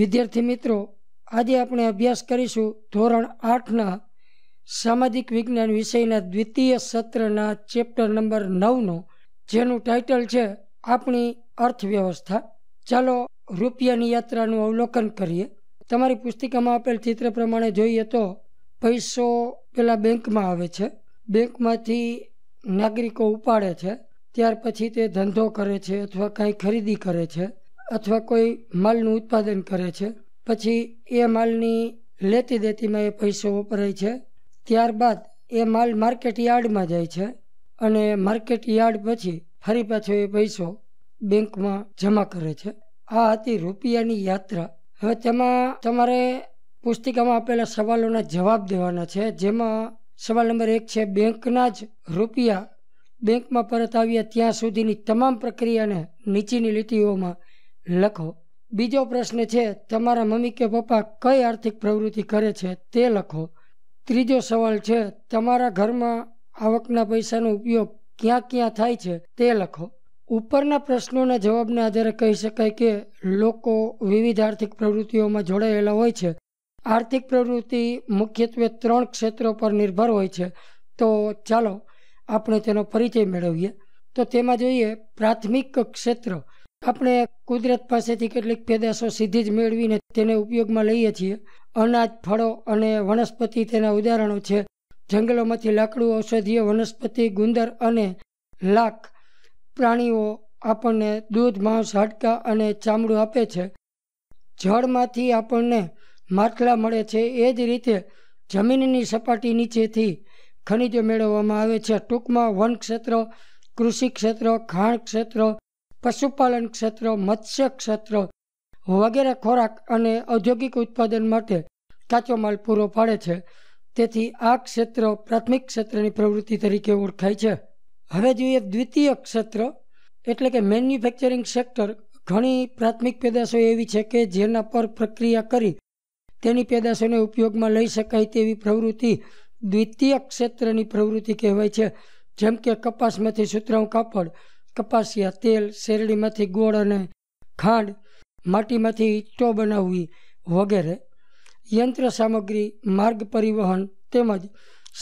વિદ્યાર્થી મિત્રો આજે આપણે અભ્યાસ કરીશું ધોરણ આઠના સામાજિક વિજ્ઞાન વિષયના દ્વિતીય સત્રના ચેપ્ટર નંબર નવનો જેનું ટાઇટલ છે આપણી અર્થવ્યવસ્થા ચાલો રૂપિયાની યાત્રાનું અવલોકન કરીએ તમારી પુસ્તિકામાં આપેલ ચિત્ર પ્રમાણે જોઈએ તો પૈસો પેલા બેંકમાં આવે છે બેંકમાંથી નાગરિકો ઉપાડે છે ત્યાર પછી તે ધંધો કરે છે અથવા કાંઈ ખરીદી કરે છે અથવા કોઈ માલનું ઉત્પાદન કરે છે પછી એ માલની લેતી દેતીમાં એ પૈસો વપરાય છે ત્યારબાદ એ માલ માર્કેટ યાર્ડમાં જાય છે અને માર્કેટ યાર્ડ પછી ફરી પાછો એ પૈસો બેંકમાં જમા કરે છે આ હતી રૂપિયાની યાત્રા હવે તેમાં તમારે પુસ્તિકામાં આપેલા સવાલોના જવાબ દેવાના છે જેમાં સવાલ નંબર એક છે બેંકના જ રૂપિયા બેંકમાં પરત આવ્યા ત્યાં સુધીની તમામ પ્રક્રિયાને નીચેની લીટીઓમાં લખો બીજો પ્રશ્ન છે તમારા મમ્મી કે પપ્પા કઈ આર્થિક પ્રવૃત્તિ કરે છે તે લખો ત્રીજો સવાલ છે તમારા ઘરમાં આવકના પૈસાનો ઉપયોગ ક્યાં ક્યાં થાય છે તે લખો ઉપરના પ્રશ્નોના જવાબના આધારે કહી શકાય કે લોકો વિવિધ આર્થિક પ્રવૃત્તિઓમાં જોડાયેલા હોય છે આર્થિક પ્રવૃત્તિ મુખ્યત્વે ત્રણ ક્ષેત્રો પર નિર્ભર હોય છે તો ચાલો આપણે તેનો પરિચય મેળવીએ તો તેમાં જોઈએ પ્રાથમિક ક્ષેત્ર આપણે કુદરત પાસેથી કેટલીક પેદાશો સીધી જ મેળવીને તેને ઉપયોગમાં લઈએ છીએ અનાજ ફળો અને વનસ્પતિ તેના ઉદાહરણો છે જંગલોમાંથી લાકડું ઔષધીય વનસ્પતિ ગુંદર અને લાખ પ્રાણીઓ આપણને દૂધ માંસ હાડકા અને ચામડું આપે છે જળમાંથી આપણને માટલા મળે છે એ જ રીતે જમીનની સપાટી નીચેથી ખનિજો મેળવવામાં આવે છે ટૂંકમાં વન ક્ષેત્ર કૃષિ ક્ષેત્ર ખાણ ક્ષેત્ર પશુપાલન ક્ષેત્ર મત્સ્ય ક્ષેત્ર વગેરે ખોરાક અને ઔદ્યોગિક ઉત્પાદન માટે કાચો માલ પૂરો પાડે છે તેથી આ ક્ષેત્ર પ્રાથમિક ક્ષેત્રની પ્રવૃત્તિ તરીકે ઓળખાય છે હવે જોઈએ દ્વિતીય ક્ષેત્ર એટલે કે મેન્યુફેક્ચરિંગ સેક્ટર ઘણી પ્રાથમિક પેદાશો એવી છે કે જેના પર પ્રક્રિયા કરી તેની પેદાશોને ઉપયોગમાં લઈ શકાય તેવી પ્રવૃત્તિ દ્વિતીય ક્ષેત્રની પ્રવૃત્તિ કહેવાય છે જેમ કે કપાસમાંથી સુતરાઉ કાપડ કપાસિયા તેલ શેરડીમાંથી ગોળ અને ખાંડ માટીમાંથી ઈંટો બનાવવી વગેરે યંત્ર સામગ્રી માર્ગ પરિવહન તેમજ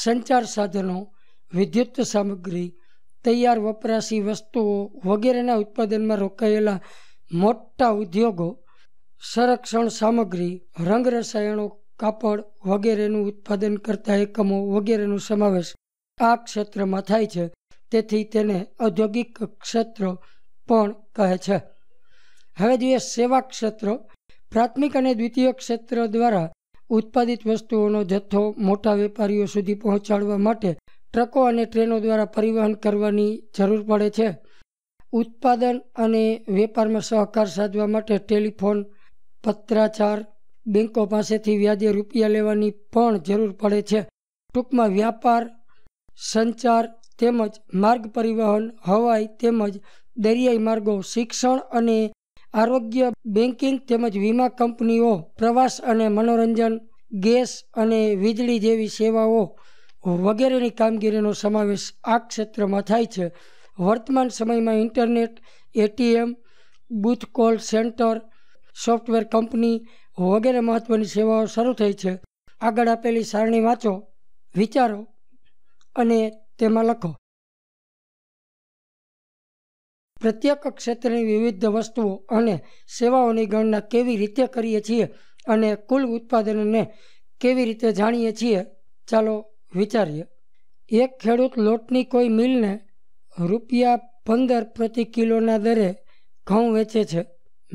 સંચાર સાધનો વિદ્યુત સામગ્રી તૈયાર વપરાશી વસ્તુઓ વગેરેના ઉત્પાદનમાં રોકાયેલા મોટા ઉદ્યોગો સંરક્ષણ સામગ્રી રંગ રસાયણો કાપડ વગેરેનું ઉત્પાદન કરતા એકમો વગેરેનો સમાવેશ આ ક્ષેત્રમાં થાય છે તેથી તેને ઔદ્યોગિક ક્ષેત્રો પણ કહે છે હવે જોઈએ સેવા ક્ષેત્રો પ્રાથમિક અને દ્વિતીય ક્ષેત્ર દ્વારા ઉત્પાદિત વસ્તુઓનો જથ્થો મોટા વેપારીઓ સુધી પહોંચાડવા માટે ટ્રકો અને ટ્રેનો દ્વારા પરિવહન કરવાની જરૂર પડે છે ઉત્પાદન અને વેપારમાં સહકાર સાધવા માટે ટેલિફોન પત્રાચાર બેંકો પાસેથી વ્યાજે રૂપિયા લેવાની પણ જરૂર પડે છે ટૂંકમાં વ્યાપાર સંચાર તેમજ માર્ગ પરિવહન હવાઈ તેમજ દરિયાઈ માર્ગો શિક્ષણ અને આરોગ્ય બેન્કિંગ તેમજ વીમા કંપનીઓ પ્રવાસ અને મનોરંજન ગેસ અને વીજળી જેવી સેવાઓ વગેરેની કામગીરીનો સમાવેશ આ ક્ષેત્રમાં થાય છે વર્તમાન સમયમાં internet ATM booth call centre software company વગેરે મહત્ત્વની સેવાઓ શરૂ થઈ છે આગળ આપેલી સારણી વાંચો વિચારો અને તેમાં લખો પ્રત્યેક ક્ષેત્રની વિવિધ વસ્તુઓ અને સેવાઓની ગણના કેવી રીતે કરીએ છીએ અને કુલ ઉત્પાદનને કેવી રીતે જાણીએ છીએ ચાલો વિચારીએ એક ખેડૂત લોટની કોઈ મિલને રૂપિયા પંદર પ્રતિ કિલોના દરે ઘઉં વેચે છે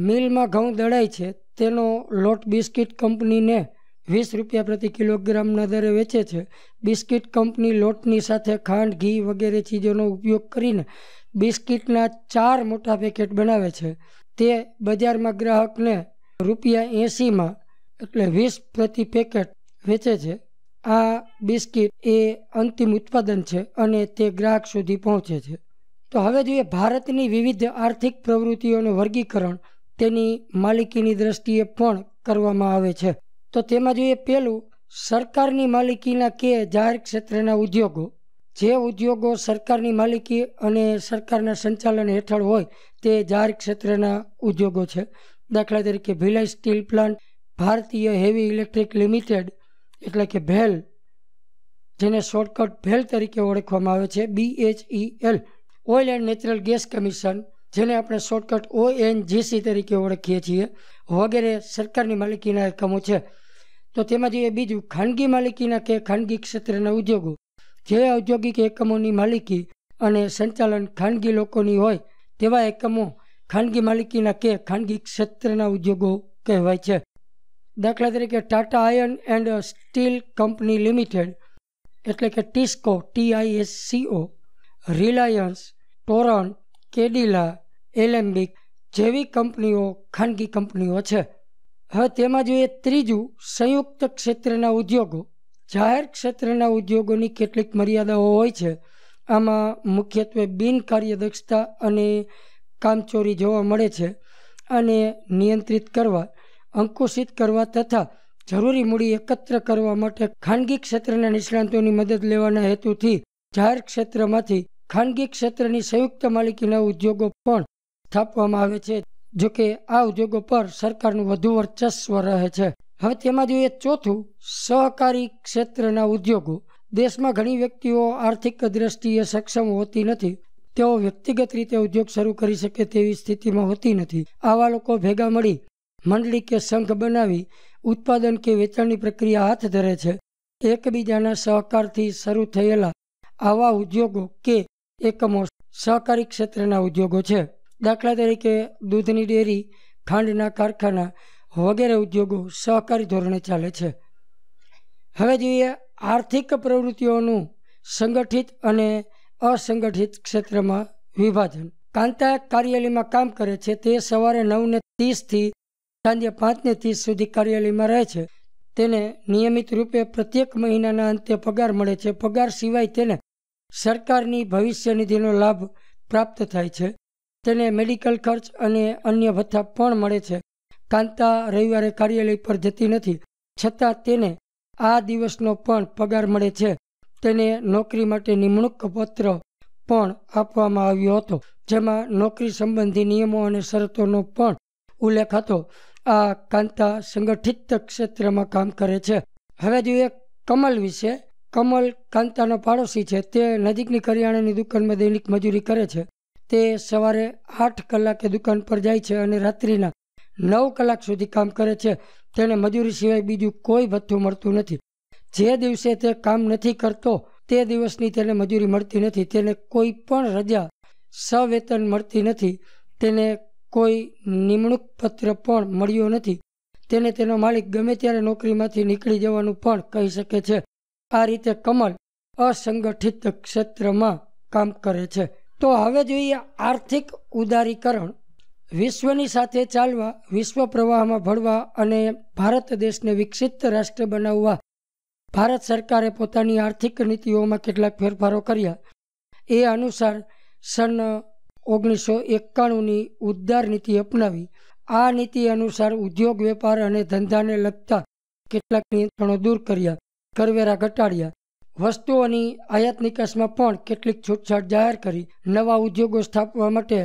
મિલમાં ઘઉં દળાય છે તેનો લોટ બિસ્કિટ કંપનીને વીસ રૂપિયા પ્રતિ કિલોગ્રામના દરે વેચે છે બિસ્કિટ કંપની લોટની સાથે ખાંડ ઘી વગેરે ચીજોનો ઉપયોગ કરીને બિસ્કિટના ચાર મોટા પેકેટ બનાવે છે તે બજારમાં ગ્રાહકને રૂપિયા એંસીમાં એટલે વીસ પ્રતિ પેકેટ વેચે છે આ બિસ્કિટ એ અંતિમ ઉત્પાદન છે અને તે ગ્રાહક સુધી પહોંચે છે તો હવે જોઈએ ભારતની વિવિધ આર્થિક પ્રવૃત્તિઓનું વર્ગીકરણ તેની માલિકીની દ્રષ્ટિએ પણ કરવામાં આવે છે તો તેમાં જોઈએ પહેલું સરકારની માલિકીના કે જાહેર ક્ષેત્રના ઉદ્યોગો જે ઉદ્યોગો સરકારની માલિકી અને સરકારના સંચાલન હેઠળ હોય તે જાહેર ક્ષેત્રના ઉદ્યોગો છે દાખલા તરીકે ભિલાઈ સ્ટીલ પ્લાન્ટ ભારતીય હેવી ઇલેક્ટ્રિક લિમિટેડ એટલે કે ભેલ જેને શોર્ટકટ ભેલ તરીકે ઓળખવામાં આવે છે B H E L oil and natural gas commission જેને આપણે શોર્ટકટ ઓ એન તરીકે ઓળખીએ છીએ વગેરે સરકારની માલિકીના એકમો છે તો તેમાં જે બીજું ખાનગી માલિકીના કે ખાનગી ક્ષેત્રના ઉદ્યોગો જે ઔદ્યોગિક એકમોની માલિકી અને સંચાલન ખાનગી લોકોની હોય તેવા એકમો ખાનગી માલિકીના કે ખાનગી ક્ષેત્રના ઉદ્યોગો કહેવાય છે દાખલા તરીકે Tata iron and steel company limited એટલે કે ટિસ્કો ટીઆઈએસસીઓ રિલાયન્સ ટોરન કેડિલા એલેમ્બિક જેવી કંપનીઓ ખાનગી કંપનીઓ છે હવે તેમાં જોઈએ ત્રીજું સંયુક્ત ક્ષેત્રના ઉદ્યોગો જાહેર ક્ષેત્રના ઉદ્યોગોની કેટલીક મર્યાદાઓ હોય છે આમાં મુખ્યત્વે બિનકાર્યદક્ષતા અને કામચોરી જોવા મળે છે અને નિયંત્રિત કરવા અંકુશિત કરવા તથા જરૂરી મૂડી એકત્ર કરવા માટે ખાનગી ક્ષેત્રના નિષ્ણાંતોની મદદ લેવાના હેતુથી જાહેર ક્ષેત્રમાંથી ખાનગી ક્ષેત્રની સંયુક્ત માલિકીના ઉદ્યોગો પણ સ્થાપવામાં આવે છે જોકે આ ઉદ્યોગો પર સરકારનું વધુ વર્ચસ્વ રહે છે હવે તેમાં જોઈએ ચોથું સહકારી ક્ષેત્રના ઉદ્યોગો દેશમાં ઘણી વ્યક્તિઓ આર્થિક દ્રષ્ટિએ સક્ષમ હોતી નથી તેઓ વ્યક્તિગત રીતે ઉદ્યોગ શરૂ કરી શકે તેવી સ્થિતિમાં હોતી નથી આવા લોકો ભેગા મળી મંડળી કે સંઘ બનાવી ઉત્પાદન કે વેચાણની પ્રક્રિયા હાથ ધરે છે એકબીજાના સહકારથી શરૂ થયેલા આવા ઉદ્યોગો કે એકમો સહકારી ક્ષેત્રના ઉદ્યોગો છે દાખલા તરીકે દૂધની ડેરી ખાંડના કારખાના વગેરે ઉદ્યોગો સહકારી ધોરણે ચાલે છે હવે જોઈએ આર્થિક પ્રવૃત્તિઓનું સંગઠિત અને અસંગઠિત ક્ષેત્રમાં વિભાજન કાંતા કાર્યાલયમાં કામ કરે છે તે સવારે નવને ત્રીસથી સાંજે પાંચને ત્રીસ સુધી કાર્યાલયમાં રહે છે તેને નિયમિત રૂપે પ્રત્યેક મહિનાના અંતે પગાર મળે છે પગાર સિવાય તેને સરકારની ભવિષ્ય નિધિનો લાભ પ્રાપ્ત થાય છે તેને મેડિકલ ખર્ચ અને અન્ય ભથ્થા પણ મળે છે કાંતા રવિવારે કાર્યાલય પર જતી નથી છતાં તેને આ દિવસનો પણ પગાર મળે છે તેને નોકરી માટે નિમણૂક પત્ર પણ આપવામાં આવ્યો હતો જેમાં નોકરી સંબંધી નિયમો અને શરતોનો પણ ઉલ્લેખ હતો આ કાંતા સંગઠિત ક્ષેત્રમાં કામ કરે છે હવે જોઈએ કમલ વિશે કમલ કાંતાનો પાડોશી છે તે નજીકની કરિયાણાની દુકાનમાં દૈનિક મજૂરી કરે છે તે સવારે આઠ કલાકે દુકાન પર જાય છે અને રાત્રિના નવ કલાક સુધી કામ કરે છે તેને મજૂરી સિવાય બીજું કોઈ ભથ્થું મળતું નથી જે દિવસે તે કામ નથી કરતો તે દિવસની તેને મજૂરી મળતી નથી તેને કોઈ પણ રજા સવેતન મળતી નથી તેને કોઈ નિમણૂક પત્ર પણ મળ્યો નથી તેને તેનો માલિક ગમે ત્યારે નોકરીમાંથી નીકળી જવાનું પણ કહી શકે છે આ રીતે કમલ અસંગઠિત ક્ષેત્રમાં કામ કરે છે તો હવે જોઈએ આર્થિક ઉદારીકરણ વિશ્વની સાથે ચાલવા વિશ્વ પ્રવાહમાં ભળવા અને ભારત દેશને વિકસિત રાષ્ટ્ર બનાવવા ભારત સરકારે પોતાની આર્થિક નીતિઓમાં કેટલાક ફેરફારો કર્યા એ અનુસાર સન ઓગણીસો એકાણુંની ઉદ્દાર નીતિ અપનાવી આ નીતિ અનુસાર ઉદ્યોગ વેપાર અને ધંધાને લગતા કેટલાક નિયંત્રણો દૂર કર્યા કરવેરા ઘટાડ્યા વસ્તુઓની આયાત નિકાસમાં પણ કેટલીક છૂટછાટ જાહેર કરી નવા ઉદ્યોગો સ્થાપવા માટે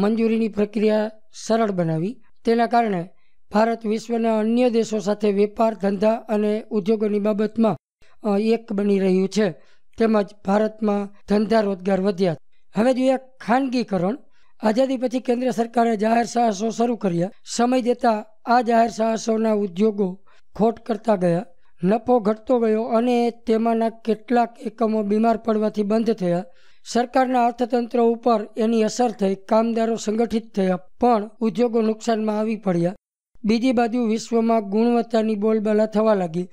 મંજૂરીની પ્રક્રિયા સરળ બનાવી તેના કારણે ભારત વિશ્વના અન્ય દેશો સાથે વેપાર ધંધા અને ઉદ્યોગોની બાબતમાં એક બની રહ્યું છે તેમજ ભારતમાં ધંધા રોજગાર વધ્યા હવે જોઈએ ખાનગીકરણ આઝાદી પછી કેન્દ્ર સરકારે જાહેર સાહસો શરૂ કર્યા સમય જતાં આ જાહેર સાહસોના ઉદ્યોગો ખોટ કરતા ગયા નફો ઘટતો ગયો અને તેમાંના કેટલાક એકમો બીમાર પડવાથી બંધ થયા સરકારના અર્થતંત્ર ઉપર એની અસર થઈ કામદારો સંગઠિત થયા પણ ઉદ્યોગો નુકસાનમાં આવી પડ્યા બીજી બાજુ વિશ્વમાં ગુણવત્તાની બોલબાલા થવા લાગી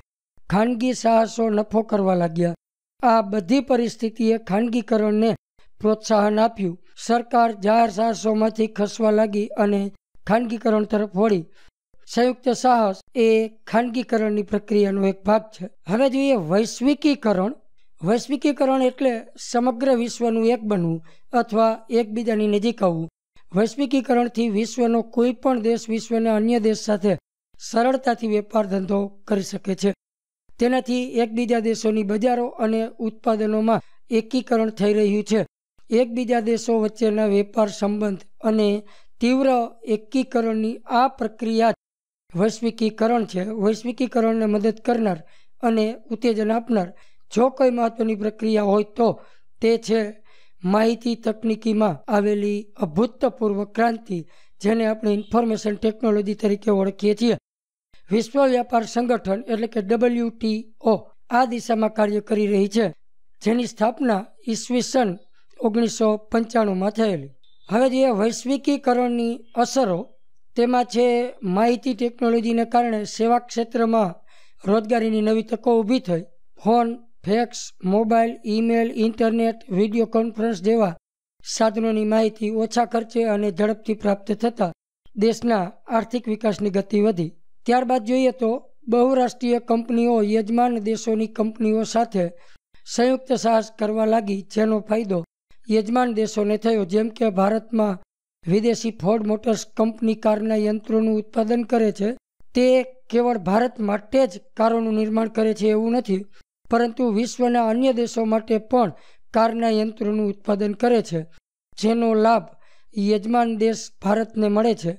ખાનગી સાહસો નફો કરવા લાગ્યા આ બધી પરિસ્થિતિએ ખાનગીકરણને પ્રોત્સાહન આપ્યું સરકાર જાહેર સાહસોમાંથી ખસવા લાગી અને ખાનગીકરણ તરફ વળી સંયુક્ત સાહસ એ ખાનગીકરણની પ્રક્રિયાનો એક ભાગ છે હવે જોઈએ વૈશ્વિકીકરણ વૈશ્વિકીકરણ એટલે સમગ્ર વિશ્વનું એક બનવું અથવા એકબીજાની નજીક આવવું વૈશ્વિકીકરણથી વિશ્વનો કોઈ પણ દેશ વિશ્વના અન્ય દેશ સાથે સરળતાથી વેપાર ધંધો કરી શકે છે તેનાથી એકબીજા દેશોની બજારો અને ઉત્પાદનોમાં એકીકરણ થઈ રહ્યું છે એકબીજા દેશો વચ્ચેના વેપાર સંબંધ અને તીવ્ર એકીકરણની આ પ્રક્રિયા વૈશ્વિકીકરણ છે વૈશ્વિકીકરણને મદદ કરનાર અને ઉત્તેજન આપનાર જો કોઈ મહત્ત્વની પ્રક્રિયા હોય તો તે છે માહિતી તકનિકીમાં આવેલી અભૂતપૂર્વ ક્રાંતિ જેને આપણે ઇન્ફોર્મેશન ટેકનોલોજી તરીકે ઓળખીએ છીએ વિશ્વ વ્યાપાર સંગઠન એટલે કે ડબલ્યુટીઓ આ દિશામાં કાર્ય કરી રહી છે જેની સ્થાપના ઈસવીસન ઓગણીસો પંચાણુંમાં થયેલી હવે જે વૈશ્વિકીકરણની અસરો તેમાં છે માહિતી ટેકનોલોજીને કારણે સેવા ક્ષેત્રમાં રોજગારીની નવી તકો ઊભી થઈ phone fax mobile email internet video conference જેવા સાધનોની માહિતી ઓછા ખર્ચે અને ઝડપથી પ્રાપ્ત થતાં દેશના આર્થિક વિકાસની ગતિ વધી ત્યારબાદ જોઈએ તો બહુરાષ્ટ્રીય કંપનીઓ યજમાન દેશોની કંપનીઓ સાથે સંયુક્ત સાહસ કરવા લાગી જેનો ફાયદો યજમાન દેશોને થયો જેમ કે ભારતમાં વિદેશી ફોર્ડ મોટર્સ કંપની કારના યંત્રોનું ઉત્પાદન કરે છે તે કેવળ ભારત માટે જ કારોનું નિર્માણ કરે છે એવું નથી પરંતુ વિશ્વના અન્ય દેશો માટે પણ કારના યંત્રોનું ઉત્પાદન કરે છે જેનો લાભ યજમાન દેશ ભારતને મળે છે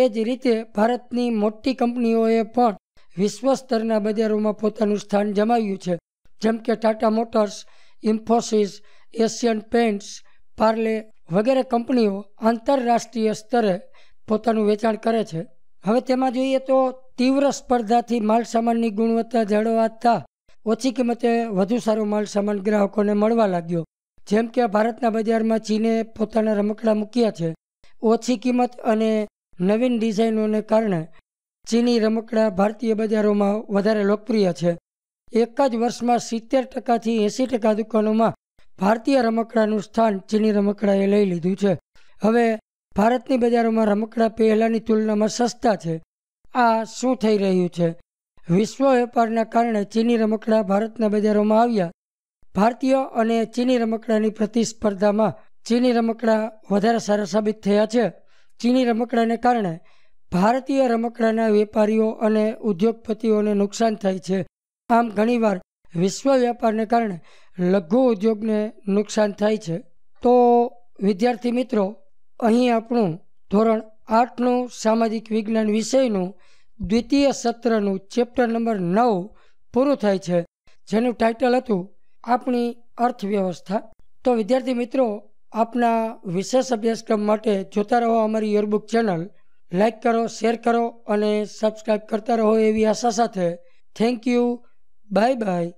એ જ રીતે ભારતની મોટી કંપનીઓએ પણ વિશ્વ સ્તરના બજારોમાં પોતાનું સ્થાન જમાવ્યું છે જેમ કે Tata motors Infosys Asian paints Parle વગેરે કંપનીઓ આંતરરાષ્ટ્રીય સ્તરે પોતાનું વેચાણ કરે છે હવે તેમાં જોઈએ તો તીવ્ર સ્પર્ધાથી માલસામાનની ગુણવત્તા જાળવાતા ઓછી કિંમતે વધુ સારો માલસામાન ગ્રાહકોને મળવા લાગ્યો જેમ કે ભારતના બજારમાં ચીને પોતાના રમકડા મૂક્યા છે ઓછી કિંમત અને નવીન ડિઝાઇનોને કારણે ચીની રમકડા ભારતીય બજારોમાં વધારે લોકપ્રિય છે એક જ વર્ષમાં સિત્તેર ટકાથી એંસી ટકા દુકાનોમાં ભારતીય રમકડાનું સ્થાન ચીની રમકડાએ લઈ લીધું છે હવે ભારતની બજારોમાં રમકડા પહેલાંની તુલનામાં સસ્તા છે આ શું થઈ રહ્યું છે વિશ્વ વેપારના કારણે ચીની રમકડા ભારતના બજારોમાં આવ્યા ભારતીય અને ચીની રમકડાની પ્રતિસ્પર્ધામાં ચીની રમકડા વધારે સારા સાબિત થયા છે ચીની રમકડાને કારણે ભારતીય રમકડાના વેપારીઓ અને ઉદ્યોગપતિઓને નુકસાન થાય છે આમ ઘણીવાર વિશ્વ વેપારને કારણે લઘુ ઉદ્યોગને નુકસાન થાય છે તો વિદ્યાર્થી મિત્રો અહીં આપણું ધોરણ આઠનું સામાજિક વિજ્ઞાન વિષયનું દ્વિતીય સત્રનું ચેપ્ટર નંબર નવ પૂરું થાય છે જેનું ટાઇટલ હતું આપણી અર્થવ્યવસ્થા તો વિદ્યાર્થી મિત્રો આપના વિશેષ અભ્યાસક્રમ માટે જોતા રહો અમારી યોરબુક ચેનલ લાઇક કરો શેર કરો અને સબસ્ક્રાઈબ કરતા રહો એવી આશા સાથે થેન્ક યુ બાય બાય